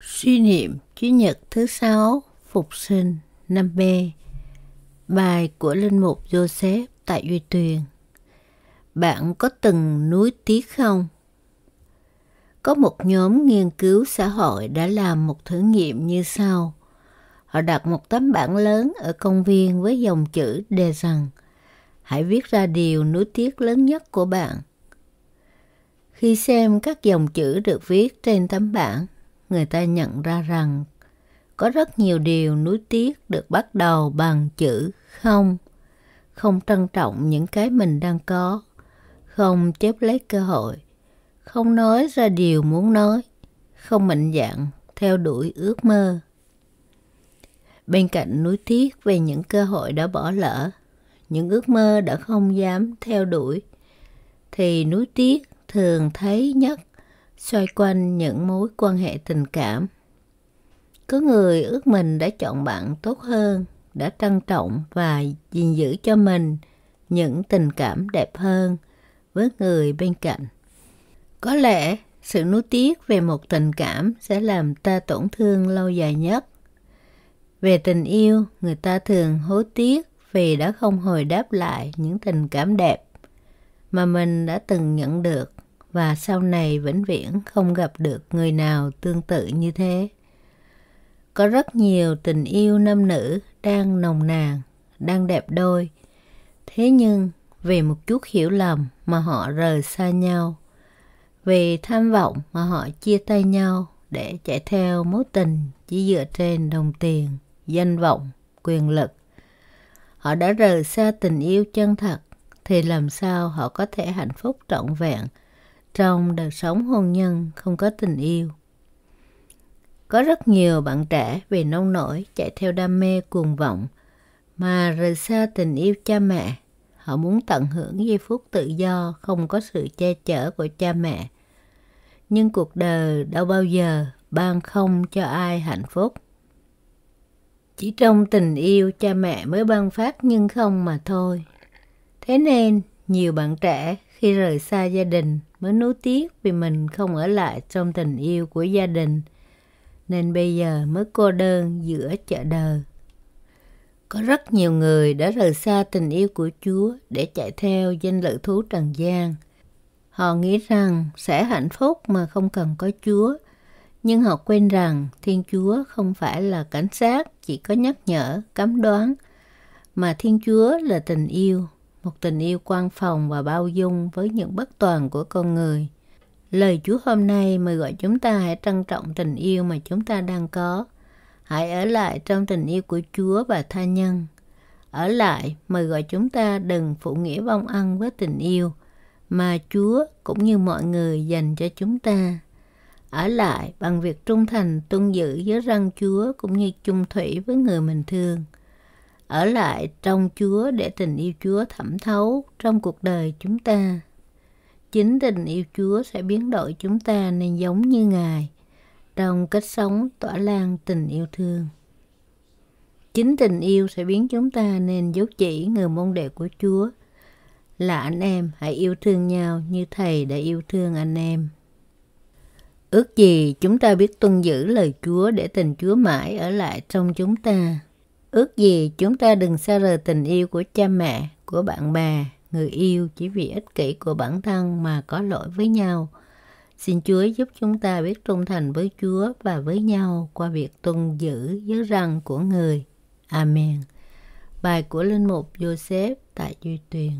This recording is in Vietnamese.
Suy niệm Chủ nhật thứ sáu Phục sinh năm b Bài của Linh Mục Joseph tại Duy Tuyền Bạn có từng nuối tiếc không? Có một nhóm nghiên cứu xã hội đã làm một thử nghiệm như sau. Họ đặt một tấm bảng lớn ở công viên với dòng chữ đề rằng Hãy viết ra điều nuối tiếc lớn nhất của bạn. Khi xem các dòng chữ được viết trên tấm bảng, người ta nhận ra rằng có rất nhiều điều nuối tiếc được bắt đầu bằng chữ không không trân trọng những cái mình đang có không chớp lấy cơ hội không nói ra điều muốn nói không mạnh dạn theo đuổi ước mơ bên cạnh nuối tiếc về những cơ hội đã bỏ lỡ những ước mơ đã không dám theo đuổi thì nuối tiếc thường thấy nhất xoay quanh những mối quan hệ tình cảm. Có người ước mình đã chọn bạn tốt hơn, đã trân trọng và gìn giữ cho mình những tình cảm đẹp hơn với người bên cạnh. Có lẽ sự nuối tiếc về một tình cảm sẽ làm ta tổn thương lâu dài nhất. Về tình yêu, người ta thường hối tiếc vì đã không hồi đáp lại những tình cảm đẹp mà mình đã từng nhận được và sau này vĩnh viễn không gặp được người nào tương tự như thế. Có rất nhiều tình yêu nam nữ đang nồng nàn, đang đẹp đôi. Thế nhưng vì một chút hiểu lầm mà họ rời xa nhau, vì tham vọng mà họ chia tay nhau để chạy theo mối tình chỉ dựa trên đồng tiền, danh vọng, quyền lực. Họ đã rời xa tình yêu chân thật thì làm sao họ có thể hạnh phúc trọn vẹn trong đời sống hôn nhân không có tình yêu. Có rất nhiều bạn trẻ vì nông nổi chạy theo đam mê cuồng vọng mà rời xa tình yêu cha mẹ. Họ muốn tận hưởng giây phút tự do không có sự che chở của cha mẹ. Nhưng cuộc đời đâu bao giờ ban không cho ai hạnh phúc. Chỉ trong tình yêu cha mẹ mới ban phát nhưng không mà thôi. Thế nên nhiều bạn trẻ khi rời xa gia đình mới nuối tiếc vì mình không ở lại trong tình yêu của gia đình nên bây giờ mới cô đơn giữa chợ đời có rất nhiều người đã rời xa tình yêu của chúa để chạy theo danh lợi thú trần gian họ nghĩ rằng sẽ hạnh phúc mà không cần có chúa nhưng họ quên rằng thiên chúa không phải là cảnh sát chỉ có nhắc nhở cấm đoán mà thiên chúa là tình yêu một tình yêu quan phòng và bao dung với những bất toàn của con người. Lời Chúa hôm nay mời gọi chúng ta hãy trân trọng tình yêu mà chúng ta đang có. Hãy ở lại trong tình yêu của Chúa và tha nhân. Ở lại mời gọi chúng ta đừng phụ nghĩa vong ăn với tình yêu mà Chúa cũng như mọi người dành cho chúng ta. Ở lại bằng việc trung thành tuân giữ giới răng Chúa cũng như chung thủy với người mình thương – ở lại trong Chúa để tình yêu Chúa thẩm thấu trong cuộc đời chúng ta. Chính tình yêu Chúa sẽ biến đổi chúng ta nên giống như Ngài trong cách sống tỏa lan tình yêu thương. Chính tình yêu sẽ biến chúng ta nên dấu chỉ người môn đệ của Chúa là anh em hãy yêu thương nhau như Thầy đã yêu thương anh em. Ước gì chúng ta biết tuân giữ lời Chúa để tình Chúa mãi ở lại trong chúng ta. Ước gì chúng ta đừng xa rời tình yêu của cha mẹ, của bạn bè, người yêu chỉ vì ích kỷ của bản thân mà có lỗi với nhau. Xin Chúa giúp chúng ta biết trung thành với Chúa và với nhau qua việc tuân giữ giới răng của người. Amen. Bài của Linh Mục Joseph tại Duy Tuyền